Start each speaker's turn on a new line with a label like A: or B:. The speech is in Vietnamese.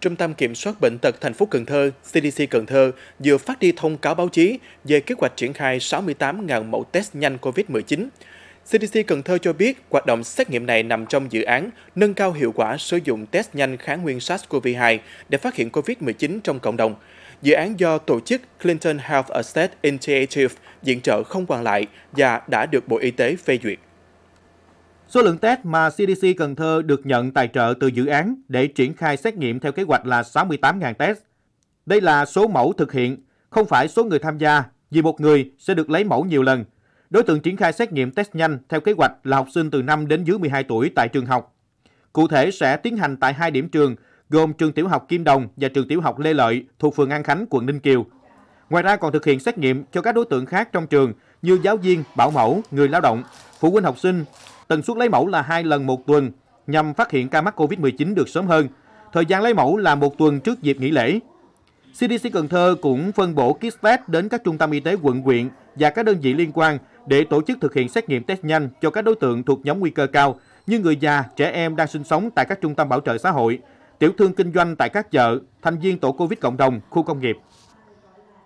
A: Trung tâm Kiểm soát Bệnh tật thành phố Cần Thơ, CDC Cần Thơ vừa phát đi thông cáo báo chí về kế hoạch triển khai 68.000 mẫu test nhanh COVID-19. CDC Cần Thơ cho biết hoạt động xét nghiệm này nằm trong dự án nâng cao hiệu quả sử dụng test nhanh kháng nguyên SARS-CoV-2 để phát hiện COVID-19 trong cộng đồng. Dự án do tổ chức Clinton Health Asset Initiative viện trợ không hoàn lại và đã được Bộ Y tế phê duyệt.
B: Số lượng test mà CDC Cần Thơ được nhận tài trợ từ dự án để triển khai xét nghiệm theo kế hoạch là 68.000 test. Đây là số mẫu thực hiện, không phải số người tham gia, vì một người sẽ được lấy mẫu nhiều lần. Đối tượng triển khai xét nghiệm test nhanh theo kế hoạch là học sinh từ 5 đến dưới 12 tuổi tại trường học. Cụ thể sẽ tiến hành tại hai điểm trường, gồm trường tiểu học Kim Đồng và trường tiểu học Lê Lợi thuộc phường An Khánh, quận Ninh Kiều. Ngoài ra còn thực hiện xét nghiệm cho các đối tượng khác trong trường như giáo viên, bảo mẫu, người lao động, phụ huynh học sinh, Tần suất lấy mẫu là 2 lần một tuần nhằm phát hiện ca mắc COVID-19 được sớm hơn. Thời gian lấy mẫu là một tuần trước dịp nghỉ lễ. CDC Cần Thơ cũng phân bổ kit test đến các trung tâm y tế quận huyện và các đơn vị liên quan để tổ chức thực hiện xét nghiệm test nhanh cho các đối tượng thuộc nhóm nguy cơ cao như người già, trẻ em đang sinh sống tại các trung tâm bảo trợ xã hội, tiểu thương kinh doanh tại các chợ, thành viên tổ Covid cộng đồng, khu công nghiệp.